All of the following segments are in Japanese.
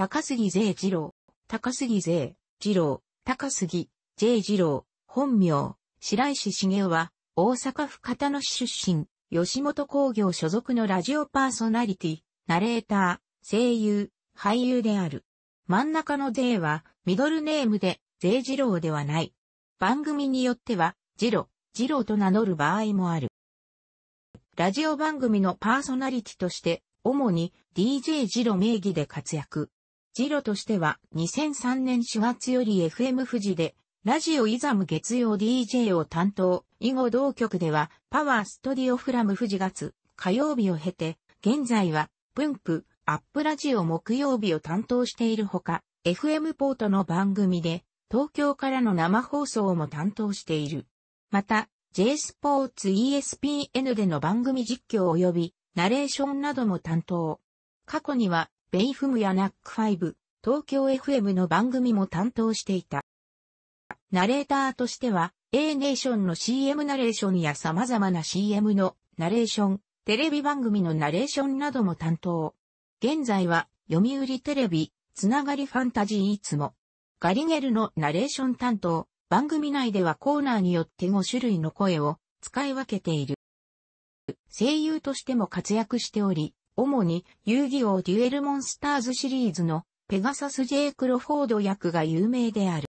高杉税二郎、高杉税、二郎、高杉、J 二郎、本名、白石茂雄は、大阪府片野市出身、吉本工業所属のラジオパーソナリティ、ナレーター、声優、俳優である。真ん中の D は、ミドルネームで、税二郎ではない。番組によっては、ジロ、ジロと名乗る場合もある。ラジオ番組のパーソナリティとして、主に DJ ジロ名義で活躍。ジロとしては2003年4月より FM 富士で、ラジオイザム月曜 DJ を担当、以後同局ではパワーストディオフラム富士月、火曜日を経て、現在は文プ、アップラジオ木曜日を担当しているほか、FM ポートの番組で、東京からの生放送も担当している。また、J スポーツ ESPN での番組実況及び、ナレーションなども担当。過去には、ベイフムやナックファイブ、東京 FM の番組も担当していた。ナレーターとしては、A ネーションの CM ナレーションや様々な CM のナレーション、テレビ番組のナレーションなども担当。現在は、読売テレビ、つながりファンタジーいつも。ガリゲルのナレーション担当、番組内ではコーナーによって5種類の声を使い分けている。声優としても活躍しており、主に遊戯王デュエルモンスターズシリーズのペガサス・ジェイ・クロフォード役が有名である。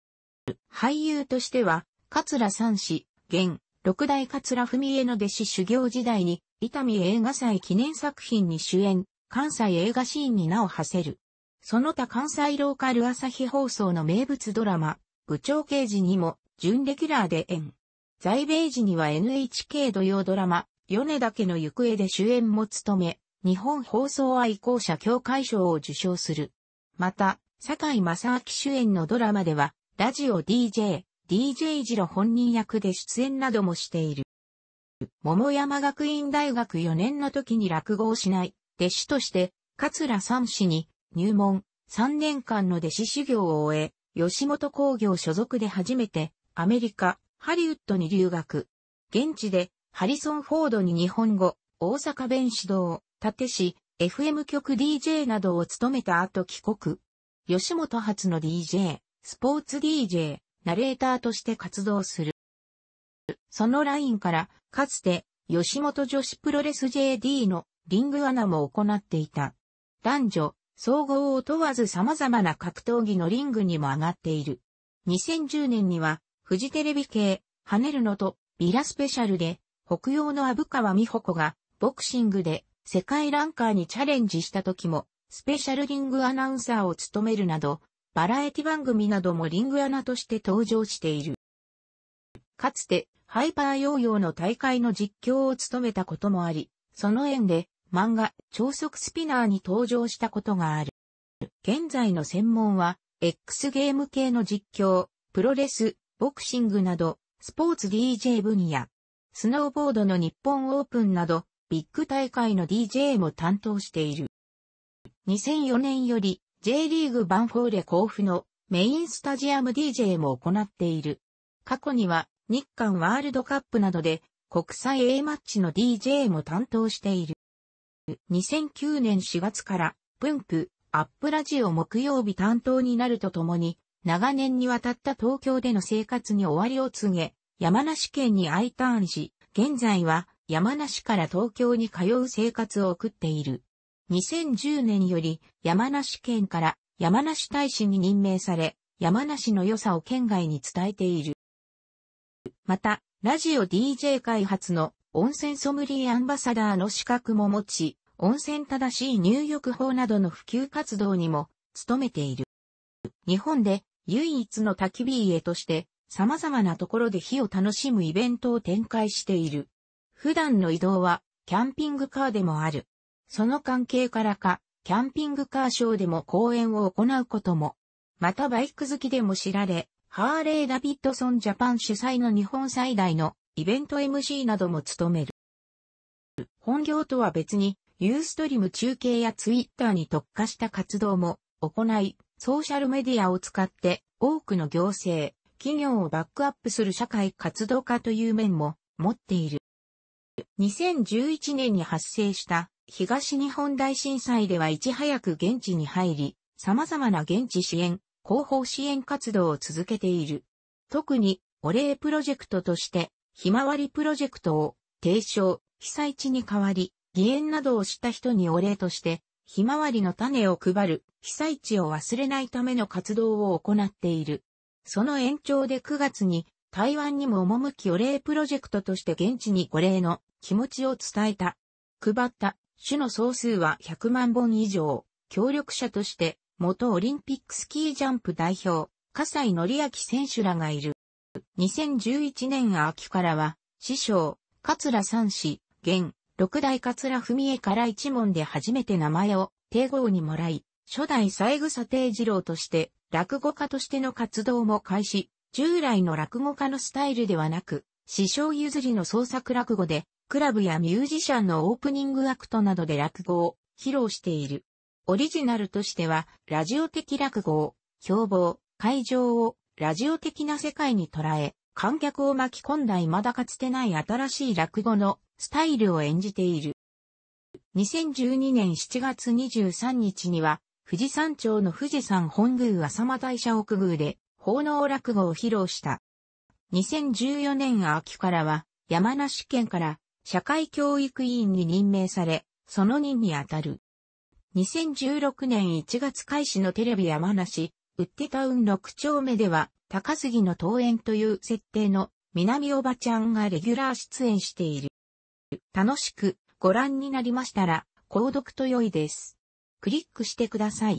俳優としては、桂三氏、現、六代桂文江の弟子修行時代に、伊丹映画祭記念作品に主演、関西映画シーンに名を馳せる。その他関西ローカル朝日放送の名物ドラマ、部長刑事にも、準レギュラーで演。在米時には NHK 土曜ドラマ、米田家の行方で主演も務め、日本放送愛好者協会賞を受賞する。また、坂井正明主演のドラマでは、ラジオ DJ、DJ 次郎本人役で出演などもしている。桃山学院大学4年の時に落語をしない、弟子として、桂三氏に入門、3年間の弟子修行を終え、吉本工業所属で初めて、アメリカ、ハリウッドに留学。現地で、ハリソン・フォードに日本語、大阪弁指導、立市、FM 局 DJ などを務めた後帰国。吉本初の DJ、スポーツ DJ、ナレーターとして活動する。そのラインから、かつて、吉本女子プロレス JD のリングアナも行っていた。男女、総合を問わず様々な格闘技のリングにも上がっている。2010年には、フジテレビ系、跳ねるのと、ビラスペシャルで、北洋の虻川美穂子が、ボクシングで、世界ランカーにチャレンジした時も、スペシャルリングアナウンサーを務めるなど、バラエティ番組などもリングアナとして登場している。かつて、ハイパーヨーヨーの大会の実況を務めたこともあり、その縁で、漫画、超速スピナーに登場したことがある。現在の専門は、X ゲーム系の実況、プロレス、ボクシングなど、スポーツ DJ 分野、スノーボードの日本オープンなど、ビッグ大会の DJ も担当している。2004年より J リーグバンフォーレ甲府のメインスタジアム DJ も行っている。過去には日韓ワールドカップなどで国際 A マッチの DJ も担当している。2009年4月からプンプアップラジオ木曜日担当になるとともに、長年にわたった東京での生活に終わりを告げ、山梨県に I ターンし、現在は山梨から東京に通う生活を送っている。2010年より山梨県から山梨大使に任命され、山梨の良さを県外に伝えている。また、ラジオ DJ 開発の温泉ソムリーアンバサダーの資格も持ち、温泉正しい入浴法などの普及活動にも努めている。日本で唯一の焚き火家として様々なところで火を楽しむイベントを展開している。普段の移動はキャンピングカーでもある。その関係からか、キャンピングカーショーでも講演を行うことも。またバイク好きでも知られ、ハーレー・ダビッドソン・ジャパン主催の日本最大のイベント MC なども務める。本業とは別に、ユーストリム中継やツイッターに特化した活動も行い、ソーシャルメディアを使って多くの行政、企業をバックアップする社会活動家という面も持っている。2011年に発生した東日本大震災ではいち早く現地に入り、様々な現地支援、広報支援活動を続けている。特に、お礼プロジェクトとして、ひまわりプロジェクトを提唱、被災地に代わり、義援などをした人にお礼として、ひまわりの種を配る、被災地を忘れないための活動を行っている。その延長で9月に台湾にも赴きお礼プロジェクトとして現地にお礼の気持ちを伝えた。配った種の総数は100万本以上、協力者として元オリンピックスキージャンプ代表、笠井則明選手らがいる。2011年秋からは、師匠、桂三氏、現、六代桂文江から一門で初めて名前を、帝号にもらい、初代三枝定次郎として、落語家としての活動も開始、従来の落語家のスタイルではなく、師匠譲りの創作落語で、クラブやミュージシャンのオープニングアクトなどで落語を披露している。オリジナルとしては、ラジオ的落語を、標榜、会場を、ラジオ的な世界に捉え、観客を巻き込んだ未だかつてない新しい落語のスタイルを演じている。2012年7月23日には、富士山町の富士山本宮浅間大社奥宮で奉納落語を披露した。2014年秋からは、山梨県から社会教育委員に任命され、その任にあたる。2016年1月開始のテレビ山梨、ウッテタウン6丁目では、高杉の登園という設定の南おばちゃんがレギュラー出演している。楽しくご覧になりましたら、購読と良いです。クリックしてください。